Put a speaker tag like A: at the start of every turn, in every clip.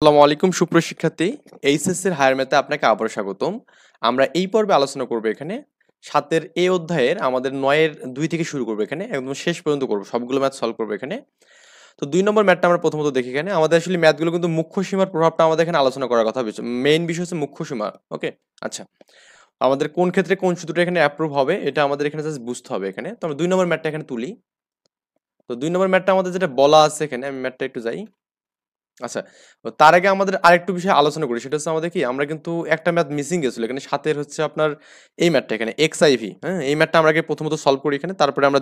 A: আসসালামু আলাইকুম সুপ্রিয় শিক্ষার্থী এইচএস এর হায়ার ম্যাথে আপনাকে আবারও স্বাগতম আমরা এই পর্বে আলোচনা করব এখানে সাতের এ অধ্যায়ের আমাদের নয়ের দুই থেকে শুরু করবো এখানে একদম শেষ পর্যন্ত করব সবগুলো ম্যাথ সলভ করবো এখানে তো দুই নম্বর ম্যাথটা আমরা প্রথমত দেখি এখানে আমাদের আসলে ম্যাথগুলো কিন্তু মুখ্য সীমার প্রভাবটা আমাদের এখানে আলোচনা করার কথা মেইন বিষয় হচ্ছে মুখ্য সীমা ওকে আচ্ছা আমাদের কোন ক্ষেত্রে কোন সূত্রটা এখানে অ্যাপ্রুভ হবে এটা আমাদের এখানে জাস্ট বুঝতে হবে এখানে তো আমরা দুই নম্বর ম্যাথটা এখানে তুলি তো দুই নম্বর ম্যাথটা আমাদের যেটা বলা আছে এখানে আমি ম্যাথটা একটু যাই আচ্ছা তার আগে আমাদের আরেকটু বিষয়ে আলোচনা করি সেটা হচ্ছে আমাদের কি আমরা কিন্তু একটা ম্যাথ মিসিং গেছিল এখানে সাতের হচ্ছে আপনার এই ম্যাথটা এখানে এক্স আইভি হ্যাঁ এই ম্যাথটা আমরা আগে প্রথমত সলভ করি এখানে তারপরে আমরা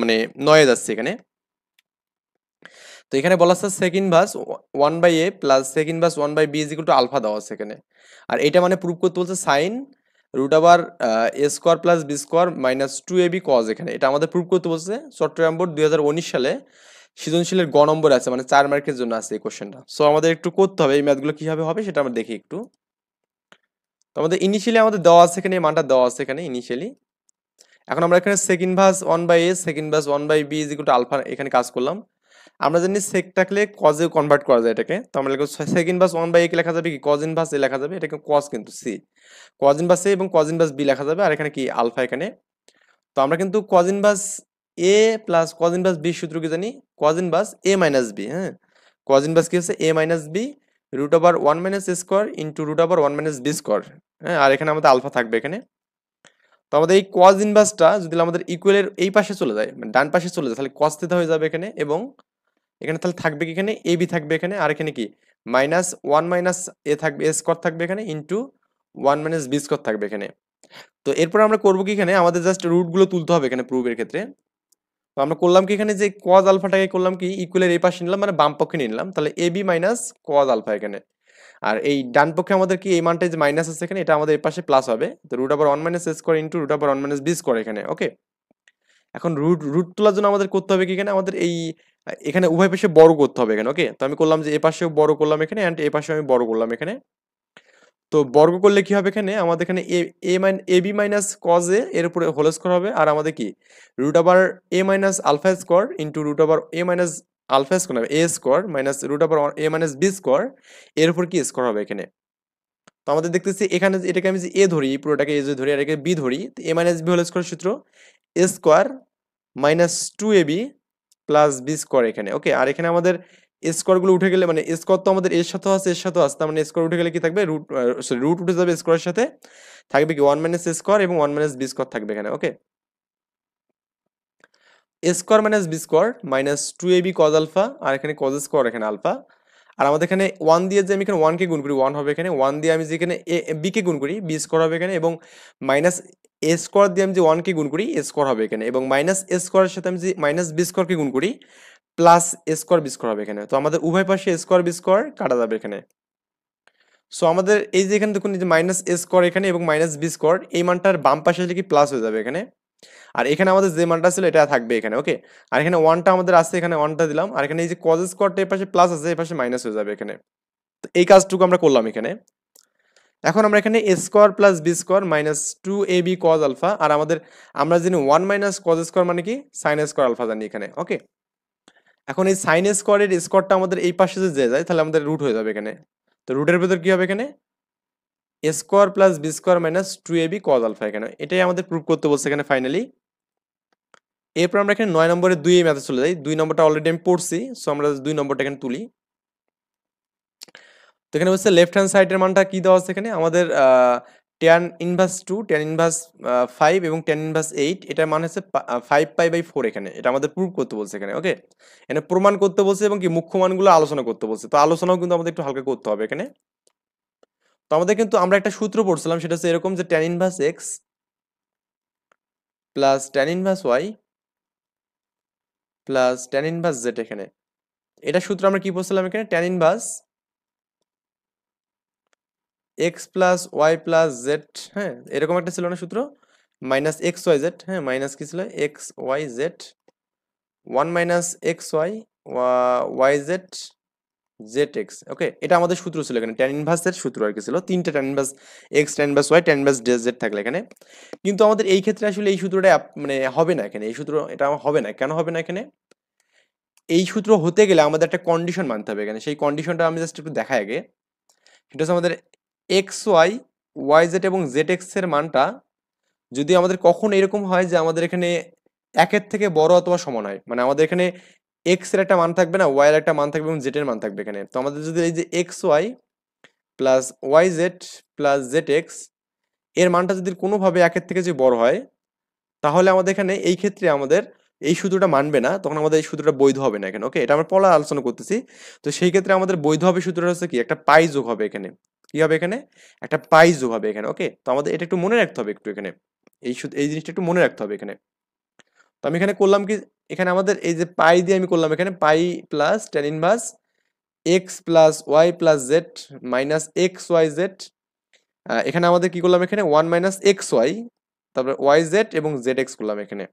A: মানে নয়ে যাচ্ছি এখানে তো এখানে বলা হচ্ছে second verse one by A plus second verse one by B is two alpha দেওয়া আছে এখানে আর এটা মানে প্রুভ করতে বলছে সাইন রুট আবার A square plus B square minus two A B cos এখানে এটা আমাদের প্রুভ করতে বলছে চট্টগ্রাম বোর্ড দুই সালে সৃজনশীলের গ নম্বর আছে মানে চার মার্কের জন্য আছে এই কোশ্চেনটা সো আমাদের একটু করতে হবে এই ম্যাথগুলো কীভাবে হবে সেটা আমরা দেখি একটু তো আমাদের ইনিশিয়ালি আমাদের দেওয়া আছে এখানে এই মানটা দেওয়া আছে এখানে ইনিশিয়ালি এখন আমরা এখানে second verse one by A second verse one by B is equal to alpha এখানে কাজ করলাম আমরা জানি সেক থাকলে কজে কনভার্ট করা যায় এটাকে তো আমরা second verse one by A লেখা যাবে কি কজ ভাস এ লেখা যাবে এটাকে কজ কিন্তু সি কজ ভাস এ এবং কজ ভাস বি লেখা যাবে আর এখানে কি আলফা এখানে তো আমরা কিন্তু cos verse A plus cos verse B সূত্র কি জানি cos verse A minus B হ্যাঁ কজ বাস কি হচ্ছে এ minus B root over one minus square into root over one minus B square হ্যাঁ আর এখানে আমাদের আলফা থাকবে এখানে তো আমাদের এই কজ ইনভার্সটা যদি আমাদের ইকুয়ালের এই পাশে চলে যায় মানে ডান পাশে চলে যায় তাহলে কস থিতা হয়ে যাবে এখানে এবং এখানে তাহলে থাকবে কি এখানে এ বি থাকবে এখানে আর এখানে কি মাইনাস ওয়ান মাইনাস এ থাকবে এ স্কোয়ার থাকবে এখানে into one minus B square থাকবে এখানে তো এরপর আমরা করবো কি এখানে আমাদের জাস্ট রুটগুলো তুলতে হবে এখানে প্রুফের ক্ষেত্রে তো আমরা করলাম কি এখানে যে কজ আলফাটাকে করলাম কি ইকুয়ালের এই পাশে নিলাম মানে বাম পক্ষে নিলাম তাহলে A B minus cos alpha এখানে আর এই ডান পক্ষে আমাদের কি এই মানটা যে মাইনাস আছে এখানে এটা আমাদের এই পাশে প্লাস হবে তো রুট আবার ওয়ান মাইনাস এস করে ইন্টু রুট আবার ওয়ান মাইনাস বিস করে এখানে ওকে এখন রুট রুট তোলার জন্য আমাদের করতে হবে কি এখানে আমাদের এই এখানে উভয় পাশে বড় করতে হবে এখানে ওকে তো আমি করলাম যে এ পাশেও বড় করলাম এখানে অ্যান্ড এ পাশেও আমি বড় করলাম এখানে তো বর্গ করলে কি হবে এখানে আমাদের এখানে এ এ মাইন A B minus cos A এর উপরে হোল স্কোয়ার হবে আর আমাদের কি রুট আবার A minus alpha square into root আবার এ মাইনাস আলফা স্কোয়ার হবে এ স্কোয়ার মাইনাস রুট আবার এ মাইনাস বি স্কোয়ার এর উপর কি স্কোয়ার হবে এখানে তো আমাদের দেখতেছি এখানে এটাকে আমি যে এ ধরি পুরোটাকে এ যে ধরি আর এটাকে বি ধরি a minus b whole square সূত্র a square minus two A b plus B square এখানে ওকে আর এখানে আমাদের স্কোয়ারগুলো উঠে গেলে মানে স্কোয়ার তো আমাদের এর সাথেও আছে এর সাথেও আছে তার মানে স্কোয়ার উঠে গেলে কি থাকবে রুট সরি রুট উঠে যাবে স্কোয়ারের সাথে থাকবে কি ওয়ান মাইনাস স্কোয়ার এবং ওয়ান মাইনাস বি স্কোয়ার থাকবে এখানে okay square minus B square minus two A B cos alpha আর এখানে কজ স্কোয়ার এখানে আলফা আর আমাদের এখানে ওয়ান দিয়ে যে আমি এখানে ওয়ানকে গুণ করি ওয়ান হবে এখানে ওয়ান দিয়ে আমি যেখানে এ বিকে গুণ করি বি স্কোয়ার হবে এখানে এবং মাইনাস এ স্কোয়ার দিয়ে আমি যে ওয়ানকে গুণ করি এ স্কোয়ার হবে এখানে এবং মাইনাস এ স্কোয়ারের সাথে আমি যে মাইনাস বি স্কোয়ারকে গুণ করি প্লাস স্কোয়ার বি স্কোয়ার হবে এখানে তো আমাদের উভয় পাশে স্কোয়ার বি স্কোয়ার কাটা যাবে এখানে সো আমাদের এই যে এখানে দেখুন এই যে মাইনাস স্কোয়ার এখানে এবং মাইনাস বি স্কোয়ার এই মানটার বাম পাশে আসলে কি প্লাস হয়ে যাবে এখানে আর এখানে আমাদের যে মানটা ছিল এটা থাকবে এখানে ওকে আর এখানে ওয়ানটা আমাদের আছে এখানে ওয়ানটা দিলাম আর এখানে এই যে কজ স্কোয়ারটা এই পাশে প্লাস আছে এই পাশে মাইনাস হয়ে যাবে এখানে তো এই কাজটুকু আমরা করলাম এখানে এখন আমরা এখানে a square plus B square minus two A B cos alpha আর আমাদের আমরা জানি ওয়ান মাইনাস কজ স্কোয়ার মানে কি সাইন স্কোয়ার আলফা জানি এখানে ওকে এখন এই সাইন স্কোয়ারের স্কোয়ারটা আমাদের এই পাশে যদি যায় তাহলে আমাদের রুট হয়ে যাবে এখানে তো রুটের ভেতর কী হবে এখানে a square plus B square minus two A B cos alpha এখানে এটাই আমাদের প্রুভ করতে বলছে এখানে ফাইনালি এরপর আমরা এখানে নয় নম্বরে দুই ম্যাথে চলে যাই দুই নম্বরটা অলরেডি আমি পড়ছি সো আমরা দুই নম্বরটা এখানে তুলি তো এখানে বলছে লেফট হ্যান্ড সাইডের মানটা কী দেওয়া আছে এখানে আমাদের tan inverse two tan inverse five এবং টেন ইনভার্স এইট এটার মানে হচ্ছে ফাইভ পাই বাই ফোর এখানে এটা আমাদের প্রুভ করতে বলছে এখানে ওকে এখানে প্রমাণ করতে বলছে এবং কি মুখ্য মানগুলো আলোচনা করতে বলছে তো আলোচনাও কিন্তু আমাদের একটু হালকা করতে হবে এখানে তো আমাদের কিন্তু আমরা একটা সূত্র পড়ছিলাম সেটা হচ্ছে এরকম যে tan inverse x plus tan inverse y plus tan inverse z এখানে এটা সূত্র আমরা কি পড়ছিলাম এখানে ten inverse x plus y plus z হ্যাঁ এরকম একটা ছিল না সূত্র মাইনাস এক্স ওয়াই জেড হ্যাঁ মাইনাস কি ছিল x y z one minus x y y z z x okay এটা আমাদের সূত্র ছিল এখানে ট্যান ইনভার্সের সূত্র আর কি ছিল তিনটা tan inverse x tan inverse y tan inverse z থাকলে এখানে কিন্তু আমাদের এই ক্ষেত্রে আসলে এই সূত্রটা মানে হবে না এখানে এই সূত্র এটা হবে না কেন হবে না এখানে এই সূত্র হতে গেলে আমাদের একটা কন্ডিশন মানতে হবে এখানে সেই কন্ডিশনটা আমি জাস্ট একটু দেখাই আগে সেটা হচ্ছে আমাদের এক্স ওয়াই ওয়াই জেড এবং জেড এক্সের মানটা যদি আমাদের কখন এরকম হয় যে আমাদের এখানে একের থেকে বড় অথবা সমান হয় মানে আমাদের এখানে এক্স এর একটা মান থাকবে না ওয়াই এর একটা মান থাকবে এবং জেটের মান থাকবে এখানে তো আমাদের যদি এই যে x y plus y z plus z x এর মানটা যদি কোনোভাবে একের থেকে যদি বড় হয় তাহলে আমাদের এখানে এই ক্ষেত্রে আমাদের এই সূত্রটা মানবে না তখন আমাদের এই সূত্রটা বৈধ হবে না এখানে ওকে এটা আমরা পলা আলোচনা করতেছি তো সেই ক্ষেত্রে আমাদের বৈধ হবে সূত্রটা হচ্ছে কি একটা পাই যোগ হবে এখানে কি হবে এখানে একটা পাইজো হবে এখানে ওকে তো আমাদের এটা একটু মনে রাখতে হবে একটু এখানে এই এই জিনিসটা একটু মনে রাখতে হবে এখানে তো আমি এখানে করলাম কি এখানে আমাদের এই যে পাই দিয়ে আমি করলাম এখানে pi plus tan inverse x plus y plus z minus x y z এখানে আমাদের কি করলাম এখানে ওয়ান মাইনাস এক্স ওয়াই তারপরে ওয়াই জেড এবং জেড এক্স করলাম এখানে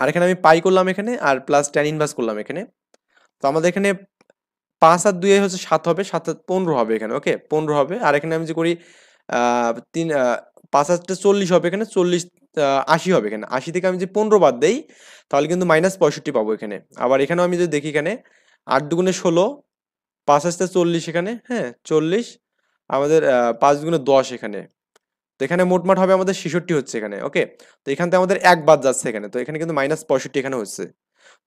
A: আর এখানে আমি পাই করলাম এখানে আর প্লাস টেন ইনভার্স করলাম এখানে তো আমাদের এখানে পাঁচ আর দুই হচ্ছে সাত হবে সাত পনেরো হবে এখানে ওকে পনেরো হবে আর এখানে আমি যে করি তিন পাঁচ হাজারটা চল্লিশ হবে এখানে চল্লিশ আশি হবে এখানে আশি থেকে আমি যদি পনেরো বাদ দেই তাহলে কিন্তু মাইনাস পঁয়ষট্টি পাবো এখানে আবার এখানেও আমি যদি দেখি এখানে আট দুগুণে ষোলো পাঁচ হাজার চল্লিশ এখানে হ্যাঁ চল্লিশ আমাদের পাঁচ দুগুণে দশ এখানে তো এখানে মোটমাট হবে আমাদের ছেষট্টি হচ্ছে এখানে ওকে তো এখান থেকে আমাদের এক বাদ যাচ্ছে এখানে তো এখানে কিন্তু মাইনাস পঁয়ষট্টি এখানে হচ্ছে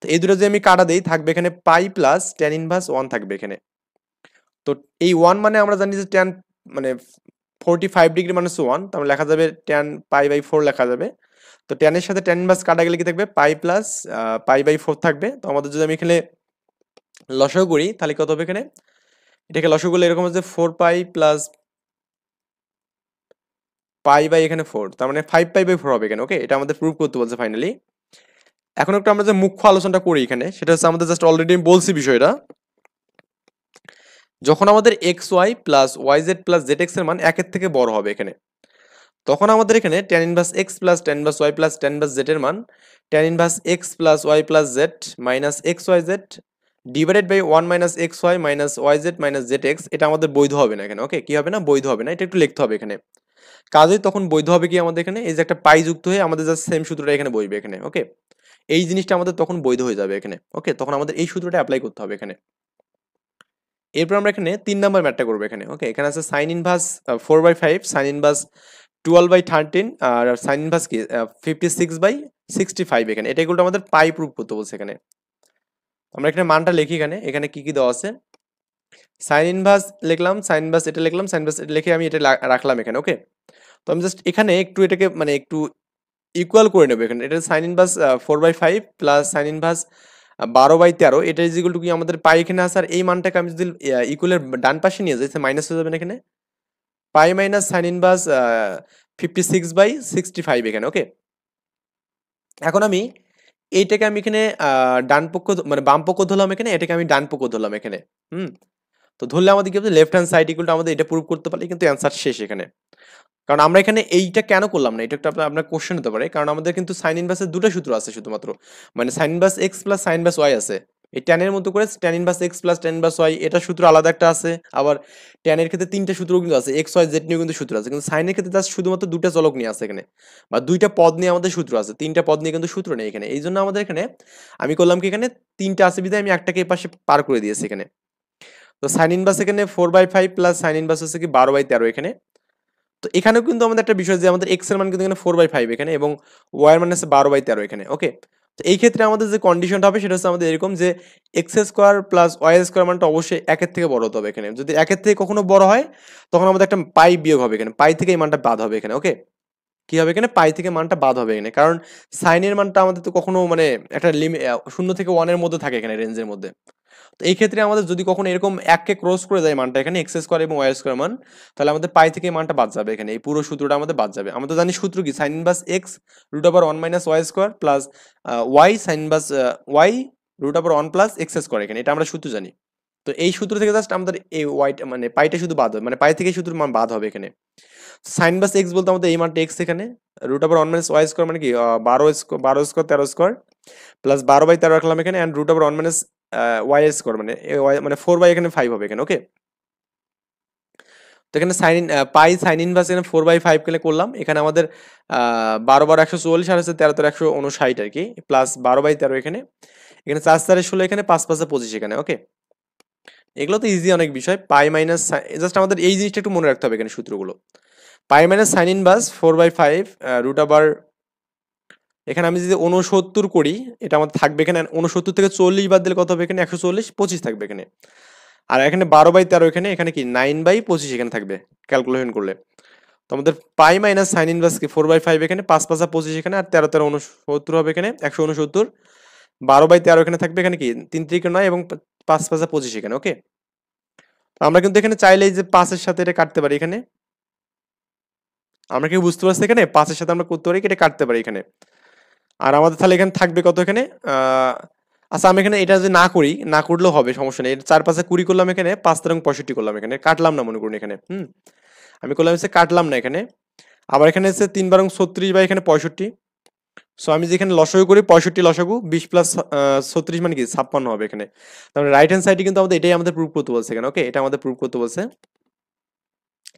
A: তো এই দুটো যদি আমি কাটা দিই থাকবে এখানে pi plus tan inverse one থাকবে এখানে তো এই ওয়ান মানে আমরা জানি যে ট্যান মানে ফোরটি ফাইভ ডিগ্রি মানে ওয়ান আমরা লেখা যাবে ট্যান পাই বাই ফোর লেখা যাবে তো ট্যানের সাথে ট্যান ইনভার্স কাটা গেলে কি থাকবে pi plus pi by four থাকবে তো আমাদের যদি আমি এখানে লসও করি তাহলে কত হবে এখানে এটাকে লসও করলে এরকম হচ্ছে four pi plus pi by এখানে ফোর তার মানে ফাইভ পাই বাই ফোর হবে এখানে ওকে এটা আমাদের প্রুভ করতে বলছে ফাইনালি এখন একটু আমরা যে মুখ্য আলোচনাটা করি এখানে সেটা হচ্ছে আমাদের জাস্ট অলরেডি আমি বলছি বিষয়টা যখন আমাদের x y plus y z plus z x এর মান একের থেকে বড় হবে এখানে তখন আমাদের এখানে tan inverse x plus tan inverse y plus tan inverse z এর মান tan inverse x plus y plus z minus x y z divided by one minus x y minus y z minus z x এটা আমাদের বৈধ হবে না এখানে okay কি হবে না বৈধ হবে না এটা একটু লিখতে হবে এখানে কাজেই তখন বৈধ হবে কি আমাদের এখানে এই যে একটা পাই যুক্ত হয়ে আমাদের জাস্ট সেম সূত্রটা এখানে বইবে এখানে ওকে এই জিনিসটা আমাদের তখন বৈধ হয়ে যাবে এখানে ওকে তখন আমাদের এই সূত্রটা অ্যাপ্লাই করতে হবে এখানে এরপর আমরা এখানে তিন নাম্বার ম্যাটটা করবো এখানে ওকে এখানে আছে সাইন ভাস four by five sine inverse twelve by thirteen আর সাইন ভাস কি fifty six by sixty five এখানে এটা এগুলো আমাদের পাই প্রুফ করতে বলছে এখানে আমরা এখানে মানটা লিখি এখানে এখানে কি কি দেওয়া আছে সাইন ইন ভাস লিখলাম সাইন ভাস এটা লিখলাম সাইন ভাস এটা লিখে আমি এটা রাখলাম এখানে ওকে তো আমি জাস্ট এখানে একটু এটাকে মানে একটু ইকুয়াল করে নেবো এখানে এটা sine inverse four by five plus sine inverse বারো বাই তেরো এটা ইজিকুল টু কি আমাদের পাই এখানে আসার এই মানটাকে আমি যদি ইকুয়ালের ডান পাশে নিয়ে যাই মাইনাস হয়ে যাবেন এখানে pi minus sine inverse fifty six by sixty five এখানে ওকে এখন আমি এইটাকে আমি এখানে ডান পক্ষ মানে বাম পক্ষ ধরলাম এখানে এটাকে আমি ডান পক্ষ ধরলাম এখানে হুম তো ধরলে আমাদের কি হবে left hand side equal to আমাদের এটা প্রুভ করতে পারলে কিন্তু অ্যান্সার শেষ এখানে কারণ আমরা এখানে এইটা কেন করলাম না এটা একটা আপনার কোশ্চেন হতে পারে কারণ আমাদের কিন্তু সাইন ইনভার্সের দুটো সূত্র আছে শুধুমাত্র মানে sine inverse x plus sine inverse y আছে এই ট্যানের মতো করে tan inverse x plus tan inverse y এটা সূত্র আলাদা একটা আছে আবার ট্যানের ক্ষেত্রে তিনটা সূত্র কিন্তু আছে এক্স ওয়াই জেড নিয়ে কিন্তু সূত্র আছে কিন্তু সাইনের ক্ষেত্রে জাস্ট শুধুমাত্র দুটা চলক নিয়ে আছে এখানে বা দুইটা পদ নিয়ে আমাদের সূত্র আছে তিনটা পদ নিয়ে কিন্তু সূত্র নেই এখানে এই জন্য আমাদের এখানে আমি করলাম কি এখানে তিনটা আছে বিধায় আমি একটাকে পাশে পার করে দিয়েছি এখানে তো সাইন ইনভার্স এখানে four by five plus sine inverse হচ্ছে কি বারো বাই তেরো এখানে তো এখানেও কিন্তু আমাদের একটা বিষয় যে আমাদের এক্স এর মান কিন্তু এখানে ফোর বাই ফাইভ এখানে এবং ওয়ার মান হচ্ছে বারো বাই তেরো এখানে ওকে তো এই ক্ষেত্রে আমাদের যে কন্ডিশনটা হবে সেটা হচ্ছে আমাদের এরকম যে x square plus y square মানটা অবশ্যই একের থেকে বড় হতে হবে এখানে যদি একের থেকে কখনো বড় হয় তখন আমাদের একটা পাই বিয়োগ হবে এখানে পাই থেকে এই মানটা বাদ হবে এখানে ওকে কি হবে এখানে পাই থেকে মানটা বাদ হবে এখানে কারণ সাইনের মানটা আমাদের তো কখনো মানে একটা লিমিট শূন্য থেকে ওয়ানের মধ্যে থাকে এখানে রেঞ্জের মধ্যে তো এই ক্ষেত্রে আমাদের যদি কখনো এরকম এককে ক্রস করে যায় মানটা এখানে এক্স স্কোয়ার এবং ওয়াই স্কোয়ার মান তাহলে আমাদের পাই থেকে মানটা বাদ যাবে এখানে এই পুরো সূত্রটা আমাদের বাদ যাবে আমরা তো জানি সূত্র কি সাইন ইনভার্স এক্স রুট আবার one minus y square plus y sine inverse y root আবার ওয়ান প্লাস এক্স স্কোয়ার এখানে এটা আমরা সূত্র জানি তো এই সূত্র থেকে জাস্ট আমাদের এই ওয়াইটা মানে পাইটা শুধু বাদ হবে মানে পাই থেকে শুধু মান বাদ হবে এখানে সাইন বাস এক্স বলতে আমাদের এই মানটা এক্স এখানে root of one minus y square মানে কি বারো স্কোয়ার বারো স্কোয়ার তেরো স্কোয়ার প্লাস বারো বাই তেরো রাখলাম এখানে অ্যান্ড রুট আবার ওয়ান মাইনাস ওয়াই স্কোয়ার মানে মানে ফোর বাই এখানে ফাইভ হবে এখানে ওকে তো এখানে sine in pi sine inverse এখানে ফোর বাই ফাইভ কেলে করলাম এখানে আমাদের বারো বারো একশো চল্লিশ আর হচ্ছে তেরো তেরো একশো উনষাট আর কি প্লাস বারো বাই তেরো এখানে এখানে চার চারে ষোলো এখানে পাঁচ পাঁচে পঁচিশ এখানে ওকে এগুলো তো ইজি অনেক বিষয় পাই মাইনাস জাস্ট আমাদের এই জিনিসটা একটু মনে রাখতে হবে এখানে সূত্রগুলো পাই মাইনাস সাইন বাস four by five root over এখানে আমি যদি উনসত্তর করি এটা আমার থাকবে এখানে উনসত্তর থেকে চল্লিশ বাদ দিলে কত হবে এখানে একশো চল্লিশ পঁচিশ থাকবে এখানে আর এখানে বারো বাই তেরো এখানে এখানে কি নাইন বাই পঁচিশ এখানে থাকবে ক্যালকুলেশন করলে তো আমাদের পাই মাইনাস সাইন বাস কি ফোর বাই ফাইভ এখানে পাঁচ পাঁচা পঁচিশ এখানে আর তেরো তেরো উনসত্তর হবে এখানে একশো উনসত্তর বারো বাই তেরো এখানে থাকবে এখানে কি তিন তিরিকে নয় এবং পাঁচ পাঁচা পঁচিশ এখানে ওকে আমরা কিন্তু এখানে চাইলে যে পাঁচের সাথে এটা কাটতে পারি এখানে আমরা কি বুঝতে পারছি এখানে পাঁচের সাথে আমরা করতে পারি এটা কাটতে পারি এখানে আর আমাদের তাহলে এখানে থাকবে কত এখানে আচ্ছা আমি এখানে এটা যদি না করি না করলেও হবে সমস্যা নেই চার পাঁচে কুড়ি করলাম এখানে পাঁচ তেরং পঁয়ষট্টি করলাম এখানে কাটলাম না মনে করুন এখানে হুম আমি করলাম সে কাটলাম না এখানে আবার এখানে এসে তিন বারং ছত্রিশ বা এখানে পঁয়ষট্টি সো আমি যেখানে লসাগু করি পঁয়ষট্টি লসাগু বিশ প্লাস ছত্রিশ মানে কি ছাপ্পান্ন হবে এখানে তাহলে রাইট হ্যান্ড সাইডে কিন্তু আমাদের এটাই আমাদের প্রুভ করতে বলছে এখানে ওকে এটা আমাদের প্রুভ করতে বলছে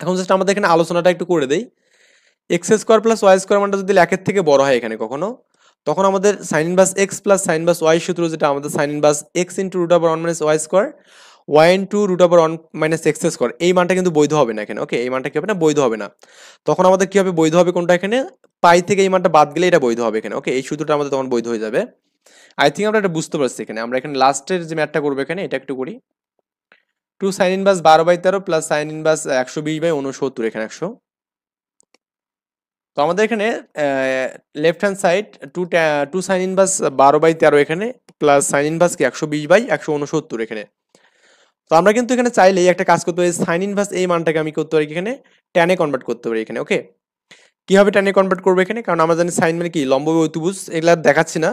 A: এখন জাস্ট আমাদের এখানে আলোচনাটা একটু করে দেই x square plus y square মানটা যদি একের থেকে বড় হয় এখানে কখনো তখন আমাদের sine inverse x plus sine বাস ওয়াই সূত্র যেটা আমাদের sine inverse x into root over one minus y square y into root over one minus x square এই মানটা কিন্তু বৈধ হবে না এখানে ওকে এই মানটা কি হবে না বৈধ হবে না তখন আমাদের কি হবে বৈধ হবে কোনটা এখানে পাই থেকে এই মানটা বাদ গেলে এটা বৈধ হবে এখানে ওকে এই সূত্রটা আমাদের তখন বৈধ হয়ে যাবে আই থিঙ্ক আমরা এটা বুঝতে পারছি এখানে আমরা এখানে লাস্টের যে ম্যাটটা করবো এখানে এটা একটু করি টু সাইন ইনভার্স বারো বাই তেরো প্লাস সাইন ইনভার্স একশো বিশ বাই উনসত্তর এখানে একশো তো আমাদের এখানে left hand side two two sine inverse বারো বাই তেরো এখানে প্লাস সাইন ইনভার্স কি একশো বিশ বাই একশো উনসত্তর এখানে তো আমরা কিন্তু এখানে চাইলেই একটা কাজ করতে পারি সাইন ইনভার্স এই মানটাকে আমি করতে পারি এখানে ট্যানে কনভার্ট করতে পারি এখানে ওকে কীভাবে টেনে কনভার্ট করবো এখানে কারণ আমরা জানি সাইন মানে কি লম্ব অতিবুজ এগুলো এগুলা দেখাচ্ছি না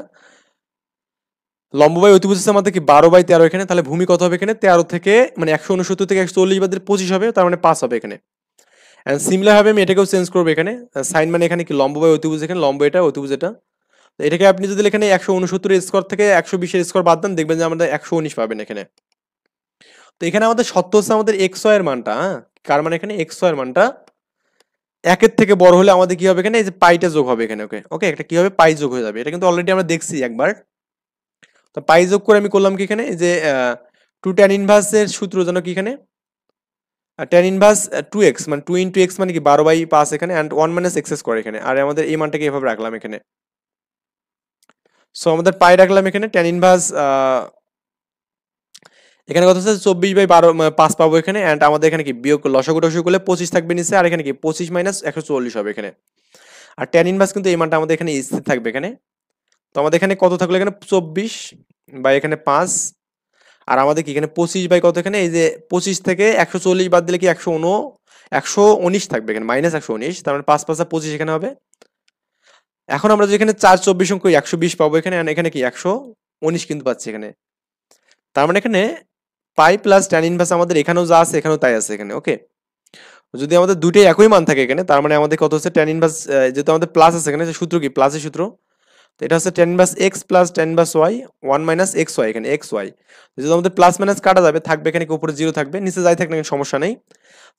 A: লম্বায় অতিবুজ হচ্ছে আছে আমাদের কি বারো বাই তেরো এখানে তাহলে ভূমি কত হবে এখানে তেরো থেকে মানে একশো উনসত্তর থেকে একশো চল্লিশ বাদের পঁচিশ হবে তার মানে পাঁচ হবে এখানে অ্যান্ড সিমিলারভাবে আমি এটাকেও চেঞ্জ করবো এখানে সাইন মানে এখানে কি লম্বায় অতিবুজ এখানে লম্ব এটা অতিবুজ এটা এটাকে আপনি যদি এখানে একশো উনসত্তর স্কোয়ার থেকে একশো বিশের স্কোয়ার বাদ দেন দেখবেন যে আমাদের একশো উনিশ পাবেন এখানে তো এখানে আমাদের সত্য হচ্ছে আমাদের এক্স এর মানটা হ্যাঁ কার মানে এখানে এক্স এর মানটা একের থেকে বড় হলে আমাদের কি হবে এখানে এই যে পাইটা যোগ হবে এখানে ওকে ওকে একটা কি হবে পাই যোগ হয়ে যাবে এটা কিন্তু অলরেডি আমরা দেখছি একবার তো পাই যোগ করে আমি করলাম কি এখানে যে টু ট্যান ইনভার্সের সূত্র যেন কি এখানে ট্যান ইনভার্স টু এক্স মানে টু টু এক্স মানে কি বারো বাই পাঁচ এখানে অ্যান্ড ওয়ান মাইনাস এক্সেস করে এখানে আর আমাদের এই মানটাকে এভাবে রাখলাম এখানে সো আমাদের পাই রাখলাম এখানে ট্যান ইনভার্স এখানে কথা হচ্ছে চব্বিশ বাই বারো পাঁচ পাবো এখানে অ্যান্ড আমাদের এখানে কি বিয়োগ লসাগু টসু করলে পঁচিশ থাকবে নিচে আর এখানে কি পঁচিশ মাইনাস একশো চল্লিশ হবে এখানে আর টেন ইনভার্স কিন্তু এই মানটা আমাদের এখানে স্থির থাকবে এখানে তো আমাদের এখানে কত থাকলো এখানে চব্বিশ বা এখানে পাঁচ আর আমাদের কি এখানে পঁচিশ বাই কত এখানে এই যে পঁচিশ থেকে একশো চল্লিশ বাদ দিলে কি একশো উনো একশো উনিশ থাকবে এখানে মাইনাস একশো উনিশ তার মানে পাঁচ পাঁচা পঁচিশ এখানে হবে এখন আমরা যেখানে চার চব্বিশ অঙ্ক একশো বিশ পাবো এখানে এখানে কি একশো উনিশ কিন্তু পাচ্ছি এখানে তার মানে এখানে পাই প্লাস ট্যান ইনভার্স আমাদের এখানেও যা আছে এখানেও তাই আছে এখানে ওকে যদি আমাদের দুটোই একই মান থাকে এখানে তার মানে আমাদের কত হচ্ছে ট্যান ইনভার্স যেহেতু আমাদের প্লাস আছে এখানে সূত্র কি প্লাসের সূত্র তো এটা হচ্ছে tan inverse x plus tan inverse y one minus x y এখানে এক্স ওয়াই যেহেতু আমাদের প্লাস মাইনাস কাটা যাবে থাকবে এখানে উপরে জিরো থাকবে নিচে যাই থাকলে সমস্যা নেই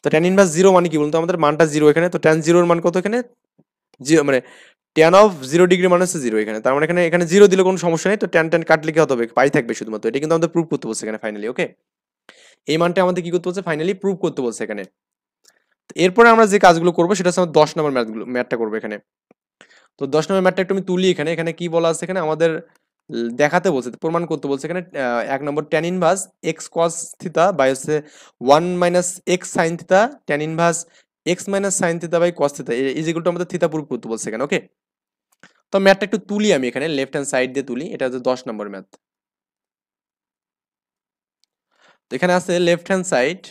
A: তো ট্যান ইনভার্স জিরো মানে কি বলতো আমাদের মানটা জিরো এখানে তো ট্যান জিরোর মান কত এখানে জিরো মানে ট্যান অফ জিরো ডিগ্রি মানে হচ্ছে জিরো এখানে তার মানে এখানে এখানে জিরো দিলে কোনো সমস্যা নেই তো ট্যান ট্যান কাটলে কি হবে পাই থাকবে শুধুমাত্র এটা কিন্তু আমাদের প্রুফ করতে বলছে এখানে ফাইনালি ওকে এই মানটা আমাদের কি করতে বলছে ফাইনালি প্রুভ করতে বলছে এখানে এরপরে আমরা যে কাজগুলো করবো সেটা হচ্ছে আমরা দশ নম্বর ম্যাথগুলো ম্যাথটা করবো এখানে তো দশ নম্বর ম্যাথটা একটু আমি তুলি এখানে এখানে কি বলা আছে এখানে আমাদের দেখাতে বলছে প্রমাণ করতে বলছে এখানে এক নম্বর tan inverse x cos theta by হচ্ছে one minus x sine theta tan inverse x minus sine theta by cos theta এই যেগুলো আমাদের থিতা প্রুভ করতে বলছে এখানে ওকে তো ম্যাথটা একটু তুলি আমি এখানে লেফট হ্যান্ড সাইড দিয়ে তুলি এটা হচ্ছে দশ নম্বর ম্যাথ এখানে আছে লেফট হ্যান্ড সাইড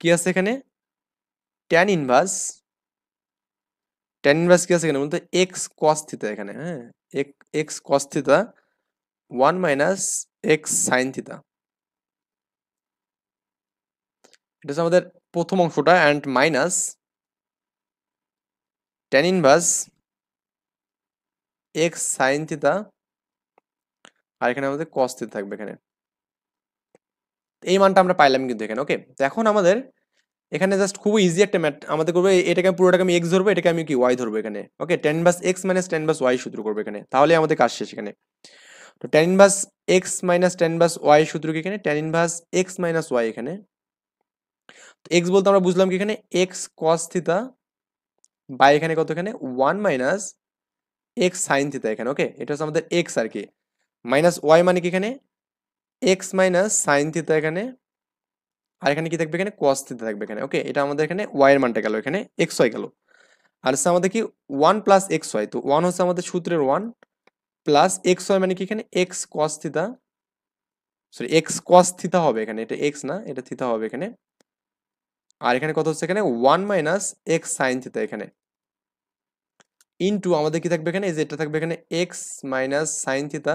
A: কি আছে এখানে ট্যান ইনভার্স ট্যান ইনভার্স কি আছে এখানে বলতে এক্স কস এখানে হ্যাঁ x cos theta one minus x sine theta এটা হচ্ছে আমাদের প্রথম অংশটা and minus tan inverse x sine theta আর এখানে আমাদের কস থাকবে এখানে এই মানটা আমরা পাইলাম কিন্তু এখানে ওকে তো এখন আমাদের এখানে জাস্ট খুব ইজি একটা ম্যাট আমাদের করবে এটাকে আমি পুরোটাকে আমি এক্স ধরবো এটাকে আমি কি ওয়াই ধরবো এখানে okay ten base x minus ten base y সূত্র করবো এখানে তাহলে আমাদের কাজ শেষ এখানে তো ten base x minus ten base y সূত্র কি এখানে ten inverse x minus y এখানে এক্স বলতে আমরা বুঝলাম কি এখানে এক্স কস থিতা বাই এখানে কত এখানে one minus x sine theta এখানে ওকে এটা হচ্ছে আমাদের এক্স আর কি মাইনাস ওয়াই মানে কি এখানে এক্স মাইনাস সাইন থিতা এখানে আর এখানে কি থাকবে এখানে কস থিতা থাকবে এখানে ওকে এটা আমাদের এখানে ওয়াইয়ের মানটা গেল এখানে এক্স ওয়াই গেল আর হচ্ছে আমাদের কি ওয়ান প্লাস এক্স ওয়াই তো ওয়ান হচ্ছে আমাদের সূত্রের ওয়ান প্লাস এক্স ওয়াই মানে কি এখানে x cos theta sorry x cos theta হবে এখানে এটা এক্স না এটা থিতা হবে এখানে আর এখানে কত হচ্ছে এখানে one minus x sine theta এখানে ইনটু আমাদের কি থাকবে এখানে এই যে এটা থাকবে এখানে এক্স মাইনাস সাইন থিতা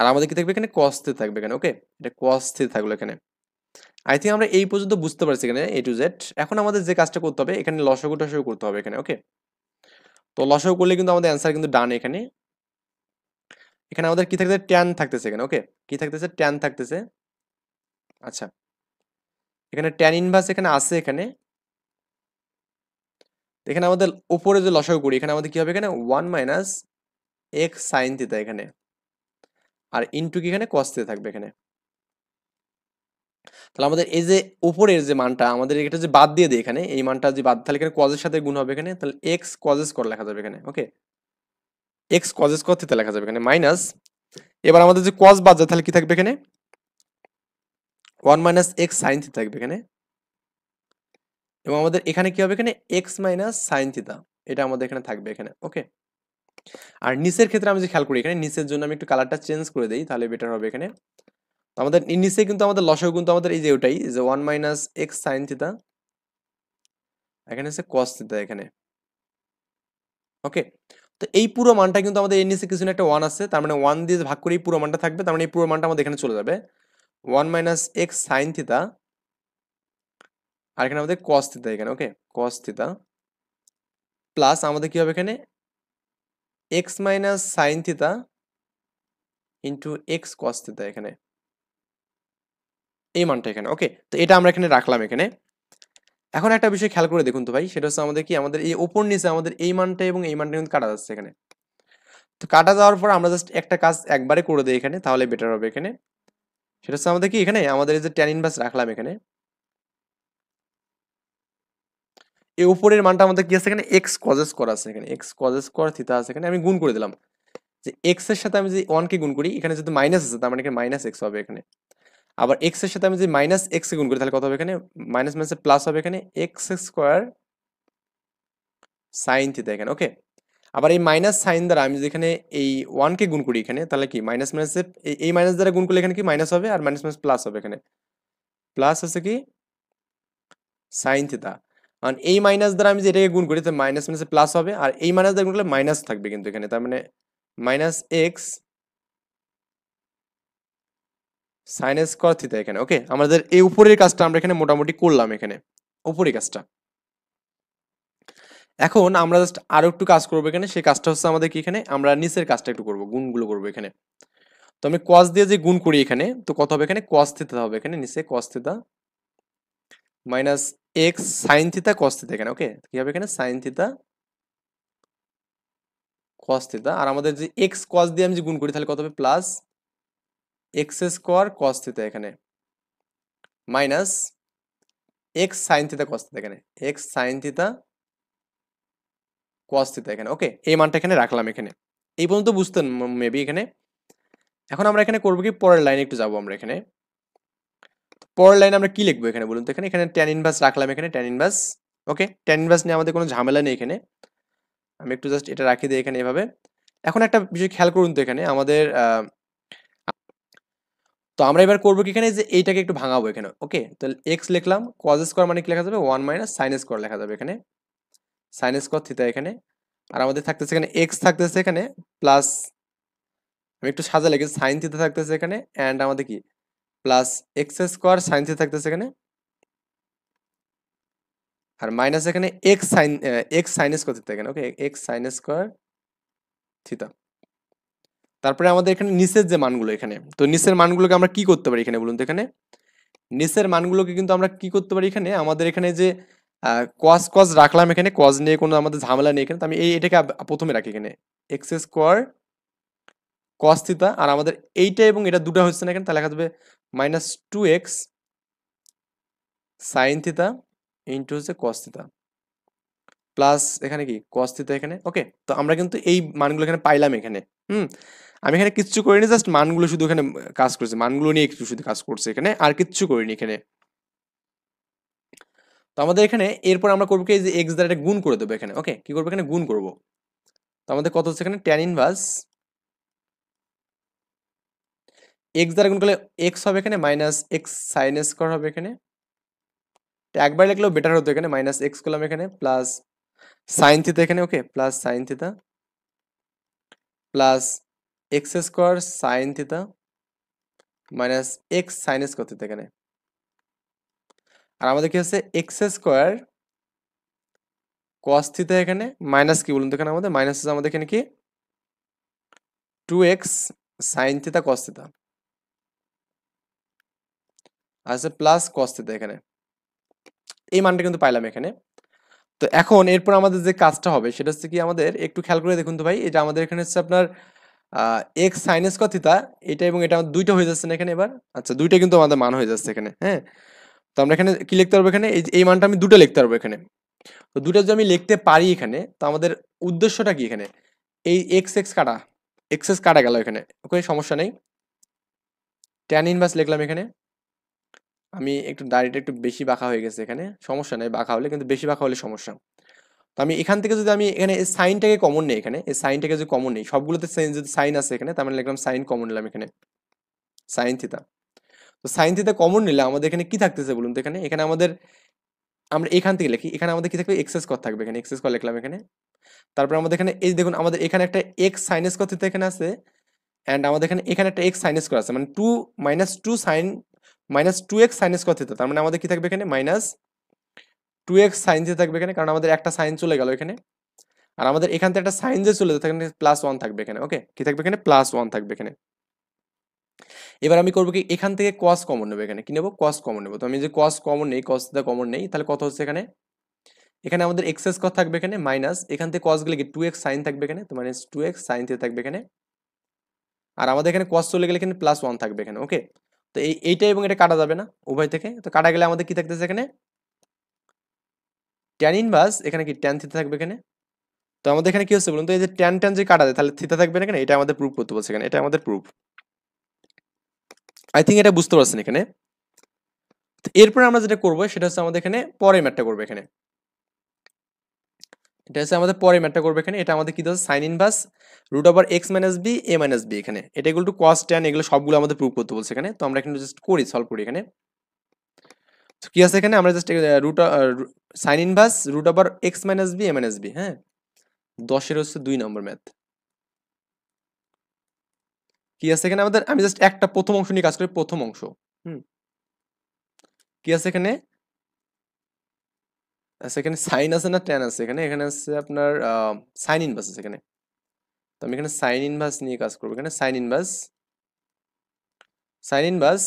A: আর আমাদের কি থাকবে এখানে কস্তে থাকবে এখানে ওকে এটা কস্তে থাকলো এখানে আই থিঙ্ক আমরা এই পর্যন্ত বুঝতে পারছি এখানে এ টু জেড এখন আমাদের যে কাজটা করতে হবে এখানে লসগু টসগু করতে হবে এখানে ওকে তো লসগু করলে কিন্তু আমাদের অ্যান্সার কিন্তু ডান এখানে এখানে আমাদের কি থাকতেছে ট্যান থাকতেছে এখানে ওকে কি থাকতেছে ট্যান থাকতেছে আচ্ছা এখানে ট্যান ইনভার্স এখানে আছে এখানে এখানে আমাদের উপরে যে লসগু করি এখানে আমাদের কি হবে এখানে one minus x sine theta এখানে আর ইনটু কি এখানে cos থিটা থাকবে এখানে তাহলে আমাদের এই যে উপরের যে মানটা আমাদের এটা যে বাদ দিয়ে দিই এখানে এই মানটা যে বাদ তাহলে এখানে কজের সাথে গুণ হবে এখানে তাহলে এক্স কজেস কর লেখা যাবে এখানে ওকে এক্স কজেস কর থিটা লেখা যাবে এখানে মাইনাস এবার আমাদের যে কজ বাদ যায় তাহলে কি থাকবে এখানে one minus x sine theta থাকবে এখানে এবং আমাদের এখানে কি হবে এখানে এক্স মাইনাস সাইন থিতা এটা আমাদের এখানে থাকবে এখানে ওকে আর নিচের ক্ষেত্রে আমি যে খেয়াল করি এখানে নিচের জন্য আমি একটু কালারটা চেঞ্জ করে দিই তাহলে বেটার হবে এখানে আমাদের নিচে কিন্তু আমাদের লসক কিন্তু আমাদের এই যে ওটাই যে one minus x sine theta এখানে হচ্ছে কস থিতা এখানে ওকে তো এই পুরো মানটা কিন্তু আমাদের এর নিচে কিছু না একটা ওয়ান আছে তার মানে ওয়ান দিয়ে ভাগ করে এই পুরো মানটা থাকবে তার মানে এই পুরো মানটা আমাদের এখানে চলে যাবে one minus x sine theta আর এখানে আমাদের কস থিতা এখানে ওকে কস থিতা প্লাস আমাদের কি হবে এখানে x minus sine theta into x cos theta এখানে এই মানটা এখানে ওকে তো এটা আমরা এখানে রাখলাম এখানে এখন একটা বিষয় খেয়াল করে দেখুন তো ভাই সেটা হচ্ছে আমাদের কি আমাদের এই ওপর নিচে আমাদের এই মানটা এবং এই মানটা কিন্তু কাটা যাচ্ছে এখানে তো কাটা যাওয়ার পর আমরা জাস্ট একটা কাজ একবারে করে দিই এখানে তাহলে বেটার হবে এখানে সেটা হচ্ছে আমাদের কি এখানে আমাদের এই যে ট্যান ইনভার্স রাখলাম এখানে এ উপরের মানটা আমাদের কি আছে এখানে এক্স কজেস করা আছে এখানে এক্স কজেস কর থিতা আছে এখানে আমি গুণ করে দিলাম যে এক্স এর সাথে আমি যে ওয়ানকে গুণ করি এখানে যদি মাইনাস আছে তার মানে এখানে মাইনাস এক্স হবে এখানে আবার এক্স এর সাথে আমি যদি মাইনাস এক্স গুণ করি তাহলে কত হবে এখানে মাইনাস মাইনাস প্লাস হবে এখানে এক্স স্কোয়ার সাইন থিতা এখানে ওকে আবার এই মাইনাস সাইন দ্বারা আমি যদি এখানে এই ওয়ানকে গুণ করি এখানে তাহলে কি মাইনাস মাইনাস এই মাইনাস দ্বারা গুণ করলে এখানে কি মাইনাস হবে আর মাইনাস মাইনাস প্লাস হবে এখানে প্লাস হচ্ছে কি সাইন থিতা কারণ এই মাইনাস দ্বারা আমি যে এটাকে গুণ করি তো মাইনাস মাইনাসে প্লাস হবে আর এই মাইনাস দ্বারা গুণ করলে মাইনাস থাকবে কিন্তু এখানে তার মানে minus x sine square theta এখানে ওকে আমাদের এই উপরের কাজটা আমরা এখানে মোটামুটি করলাম এখানে উপরের কাজটা এখন আমরা জাস্ট আরও একটু কাজ করবো এখানে সেই কাজটা হচ্ছে আমাদের কি এখানে আমরা নিচের কাজটা একটু করবো গুণগুলো করবো এখানে তো আমি কস দিয়ে যে গুণ করি এখানে তো কত হবে এখানে কস থিতা হবে এখানে নিচে cos theta minus x sine theta cos এখানে ওকে কি হবে এখানে সাইন থিতা কস আর আমাদের যে এক্স কস দিয়ে আমি যে গুণ করি তাহলে কত হবে plus x square cos theta এখানে minus x sine theta cos এখানে এক্স সাইন থিতা কস এখানে ওকে এই মানটা এখানে রাখলাম এখানে এই পর্যন্ত বুঝতেন মেবি এখানে এখন আমরা এখানে করবো কি পরের লাইনে একটু যাবো আমরা এখানে পরের লাইন আমরা কি লিখবো এখানে বলুন তো এখানে এখানে ট্যান ইনভার্স রাখলাম এখানে tan inverse okay tan inverse নিয়ে আমাদের কোনো ঝামেলা নেই এখানে আমি একটু জাস্ট এটা রাখি দিই এখানে এভাবে এখন একটা বিষয় খেয়াল করুন তো এখানে আমাদের তো আমরা এবার করবো কি এখানে যে এইটাকে একটু ভাঙাবো এখানে ওকে তো এক্স লিখলাম কজ স্কোয়ার মানে কি লেখা যাবে ওয়ান মাইনাস সাইন স্কোয়ার লেখা যাবে এখানে সাইন স্কোয়ার থিতা এখানে আর আমাদের থাকতেছে এখানে এক্স থাকতেছে এখানে প্লাস আমি একটু সাজা লেগেছি সাইন থিতা থাকতেছে এখানে অ্যান্ড আমাদের কি plus x square sine theta থাকতেছে এখানে আর মাইনাস এখানে x sine x sine square theta এখানে okay x sine square theta তারপরে আমাদের এখানে নিচের যে মানগুলো এখানে তো নিচের মানগুলোকে আমরা কি করতে পারি এখানে বলুন তো এখানে নিচের মানগুলোকে কিন্তু আমরা কি করতে পারি এখানে আমাদের এখানে যে কস কজ রাখলাম এখানে কজ নিয়ে কোনো আমাদের ঝামেলা নেই এখানে তো আমি এই এটাকে প্রথমে রাখি এখানে এক্স স্কোয়ার কস থিতা আর আমাদের এইটা এবং এটা দুটা হচ্ছে না এখানে তাহলে লেখা যাবে minus two x sine theta into হচ্ছে কস্তিতা প্লাস এখানে কি কস্তিতা এখানে ওকে তো আমরা কিন্তু এই মানগুলো এখানে পাইলাম এখানে হুম আমি এখানে কিচ্ছু করিনি জাস্ট মানগুলো শুধু এখানে কাজ করছে মানগুলো নিয়ে একটু শুধু কাজ করছে এখানে আর কিচ্ছু করিনি এখানে তো আমাদের এখানে এরপর আমরা করবো কি যে এক্স দ্বারা গুণ করে দেবো এখানে ওকে কি করবো এখানে গুণ করবো তো আমাদের কত হচ্ছে এখানে ট্যান ইনভার্স এক্স দ্বারা গুণ করলে এক্স হবে এখানে মাইনাস এক্স সাইন স্কোয়ার হবে এখানে একবার লিখলেও বেটার হতো এখানে মাইনাস এক্স করলাম এখানে প্লাস সাইন থিতা এখানে okay plus sine theta plus x square sine theta minus x sine square theta এখানে আর আমাদের কি হচ্ছে এক্স স্কোয়ার কস থিতা এখানে মাইনাস কি বলুন তো এখানে আমাদের মাইনাস হচ্ছে আমাদের এখানে কি two x sine theta cos theta আছে প্লাস কস থিতা এখানে এই মানটা কিন্তু পাইলাম এখানে তো এখন এরপর আমাদের যে কাজটা হবে সেটা হচ্ছে কি আমাদের একটু খেয়াল করে দেখুন তো ভাই এটা আমাদের এখানে হচ্ছে আপনার এক্স সাইনেস কথিতা এটা এবং এটা আমাদের দুইটা হয়ে যাচ্ছে না এখানে এবার আচ্ছা দুইটা কিন্তু আমাদের মান হয়ে যাচ্ছে এখানে হ্যাঁ তো আমরা এখানে কি লিখতে পারবো এখানে এই মানটা আমি দুটো লিখতে পারবো এখানে তো দুটো যদি আমি লিখতে পারি এখানে তো আমাদের উদ্দেশ্যটা কি এখানে এই এক্স এক্স কাটা এক্স এক্স কাটা গেল এখানে কোনো সমস্যা নেই ট্যান ইনভার্স লিখলাম এখানে আমি একটু দাড়িটা একটু বেশি বাঁকা হয়ে গেছে এখানে সমস্যা নেই বাঁকা হলে কিন্তু বেশি বাঁকা হলে সমস্যা তো আমি এখান থেকে যদি আমি এখানে এই সাইনটাকে কমন নেই এখানে এই সাইনটাকে যদি কমন নেই সবগুলোতে যদি সাইন আছে এখানে তার মানে লিখলাম সাইন কমন নিলাম এখানে সাইন থিতা তো সাইন থিতা কমন নিলে আমাদের এখানে কি থাকতেছে বলুন তো এখানে এখানে আমাদের আমরা এখান থেকে লিখি এখানে আমাদের কি থাকবে এক্সেস কর থাকবে এখানে এক্সেস কর লিখলাম এখানে তারপর আমাদের এখানে এই দেখুন আমাদের এখানে একটা এক্স সাইনেস কর থিতা এখানে আছে অ্যান্ড আমাদের এখানে এখানে একটা এক্স সাইনেস কর আছে মানে two minus two sine minus two x sine square theta তার মানে আমাদের কি থাকবে এখানে minus two x sine theta থাকবে এখানে কারণ আমাদের একটা সাইন চলে গেল এখানে আর আমাদের এখান থেকে একটা সাইন যে চলে যাবে প্লাস ওয়ান থাকবে এখানে ওকে কি থাকবে এখানে প্লাস ওয়ান থাকবে এখানে এবার আমি করবো কি এখান থেকে কস কমন নেবো এখানে কি নেবো কস কমন নেবো তো আমি যে কস কমন নেই কস থিটা কমন নেই তাহলে কত হচ্ছে এখানে এখানে আমাদের এক্সেস কত থাকবে এখানে মাইনাস এখান থেকে কস গেলে কি টু এক্স সাইন থাকবে এখানে তো minus two x sine theta থাকবে এখানে আর আমাদের এখানে কস চলে গেলে এখানে প্লাস ওয়ান থাকবে এখানে ওকে তো এই এইটা এবং এটা কাটা যাবে না উভয় থেকে তো কাটা গেলে আমাদের কি থাকতেছে এখানে ট্যান ইনভার্স এখানে কি ট্যান থিতা থাকবে এখানে তো আমাদের এখানে কি হচ্ছে বলুন তো এই যে ট্যান ট্যান যে কাটা যায় তাহলে থিতা থাকবে না এখানে এটা আমাদের প্রুফ করতে বলছে এখানে এটা আমাদের প্রুফ আই থিঙ্ক এটা বুঝতে পারছেন এখানে এরপরে আমরা যেটা করবো সেটা হচ্ছে আমাদের এখানে পরের ম্যাটটা করবো এখানে এটা হচ্ছে আমাদের পরে ম্যাটটা করবে এখানে এটা আমাদের কী ধরছে sine inverse root over x minus b a minus b এখানে এটা এগুলো টু কস ট্যান এগুলো সবগুলো আমাদের প্রুভ করতে বলছে এখানে তো আমরা এখানে জাস্ট করি সলভ করি এখানে তো কী আছে এখানে আমরা just root sine inverse root over x minus b a minus B হ্যাঁ দশের হচ্ছে দুই নম্বর ম্যাথ কি আছে এখানে আমাদের আমি জাস্ট একটা প্রথম অংশ নিয়ে কাজ করি প্রথম অংশ হুম কি আছে এখানে সেখানে আচ্ছা, সাইন আছে না ট্যান আছে এখানে এখানে আছে আপনার সাইন ইনভার্স আছে এখানে তো আমি এখানে সাইন ইনভার্স নিয়ে কাজ করবো এখানে sine inverse sine inverse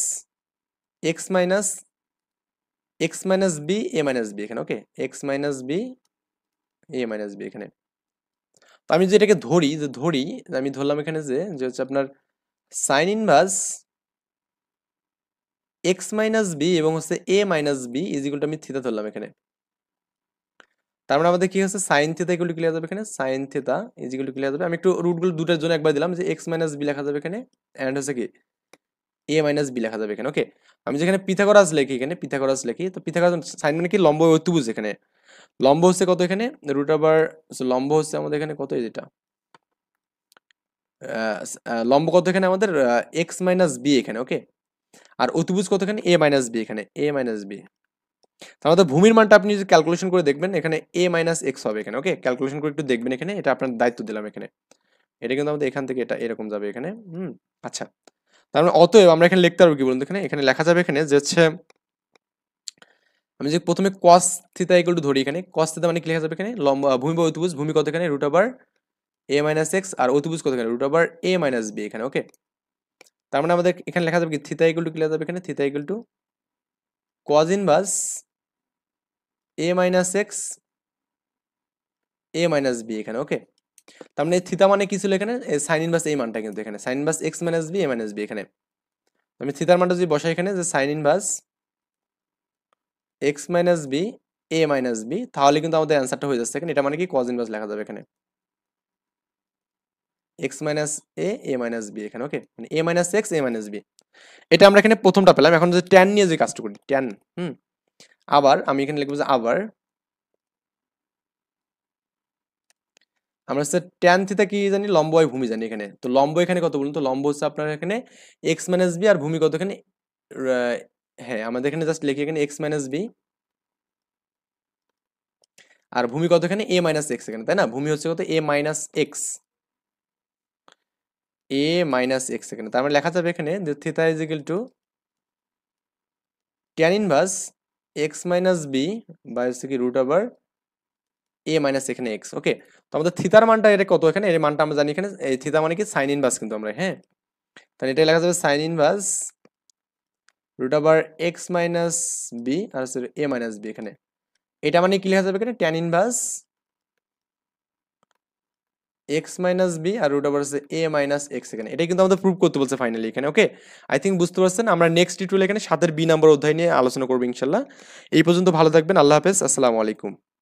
A: x minus x minus b a minus b এখানে okay x minus b a minus b এখানে তো আমি যে এটাকে ধরি যে ধরি আমি ধরলাম এখানে যে যে হচ্ছে আপনার sine inverse x minus b এবং হচ্ছে এ মাইনাস বি ইজিকুলটা আমি থিতা ধরলাম এখানে তার মানে আমাদের কি হচ্ছে সাইন থিতা এগুলো ক্লিয়ার যাবে এখানে সাইন থিতা ইজিগুলো ক্লিয়ার যাবে আমি একটু রুটগুলো দুটার জন্য একবার দিলাম যে এক্স মাইনাস বি লেখা যাবে এখানে অ্যান্ড হচ্ছে কি এ মাইনাস বি লেখা যাবে এখানে ওকে আমি যেখানে পিথাগোরাস লেখি এখানে পিথাগোরাস লেখি তো পিথাগোরাস সাইন মানে কি লম্ব ঐতুভুজ এখানে লম্ব হচ্ছে কত এখানে রুট আবার লম্ব হচ্ছে আমাদের এখানে কত যেটা লম্ব কত এখানে আমাদের এক্স মাইনাস বি এখানে ওকে আর অতিভুজ কত এখানে এ মাইনাস বি এখানে এ মাইনাস বি তাহলে ভূমির মানটা আপনি যদি ক্যালকুলেশন করে দেখবেন এখানে এ মাইনাস এক্স হবে এখানে ওকে ক্যালকুলেশন করে একটু দেখবেন এখানে এটা আপনার দায়িত্ব দিলাম এখানে এটা কিন্তু আমাদের এখান থেকে এটা এরকম যাবে এখানে হুম আচ্ছা তার মানে অতএব আমরা এখানে লিখতে পারবো কি বলুন এখানে এখানে লেখা যাবে এখানে যে হচ্ছে আমি যে প্রথমে কস থিতা ইকুয়াল টু ধরি এখানে কস থিতা মানে কি লেখা যাবে এখানে লম্বা ভূমি বা অতিভুজ ভূমি কত এখানে রুট আবার এ মাইনাস এক্স আর অতিভুজ কত এখানে রুট আবার এ মাইনাস বি এখানে ওকে তার মানে আমাদের এখানে লেখা যাবে কি থিতা ইকুয়াল টু কি লেখা যাবে এখানে theta equal to cos inverse a minus x a minus b এখানে ওকে তার মানে থিতা মানে কি ছিল এখানে সাইন ইনভার্স এই মানটা কিন্তু এখানে sine inverse x minus b a minus b এখানে আমি থিতার মানে মানটা যদি বসাই এখানে যে sine inverse x minus b a minus b তাহলে কিন্তু আমাদের অ্যান্সারটা হয়ে যাচ্ছে এখানে এটা মানে কি কজ ইনভার্স লেখা যাবে এখানে x minus a a minus b এখানে ওকে মানে a minus x a minus b এটা আমরা এখানে প্রথমটা পেলাম এখন যে ট্যান নিয়ে যে কাজটা করি ট্যান হুম আবার আমি এখানে লিখবো যে আবার আমরা টেন থিতা কি জানি লম্ব হয় ভূমি জানি এখানে তো লম্ব এখানে কত বলুন তো লম্ব হচ্ছে আপনার এখানে এক্স মাইনাস বি আর ভূমি কত এখানে হ্যাঁ আমাদের এখানে জাস্ট লিখি এখানে এক্স মাইনাস বি আর ভূমি কত এখানে এ মাইনাস এক্স এখানে তাই না ভূমি হচ্ছে কত a minus x a minus x এখানে তার মানে লেখা যাবে এখানে theta is equal to tan inverse x minus b বা হচ্ছে কি রুট আবার এ মাইনাস এখানে এক্স ওকে তো আমাদের থিতার মানটা এটা কত এখানে এর মানটা আমরা জানি এখানে এই থিতা মানে কি সাইন ইনভার্স কিন্তু আমরা হ্যাঁ তাহলে এটা লেখা যাবে সাইন ইনভার্স রুট আবার এক্স মাইনাস বি আর হচ্ছে এ মাইনাস বি এখানে এটা মানে কি লেখা যাবে এখানে tan inverse x minus b আর রুট ওভার হচ্ছে এ মাইনাস এক্স এখানে এটা কিন্তু আমাদের প্রুভ করতে বলছে ফাইনালি এখানে ওকে আই থিঙ্ক বুঝতে পারছেন আমরা নেক্সট টিউটোরিয়াল এখানে সাতের বি নাম্বার অধ্যায় নিয়ে আলোচনা করবো ইনশাল্লাহ এই পর্যন্ত ভালো থাকবেন আল্লাহ হাফেজ আসসালামু আলাইকুম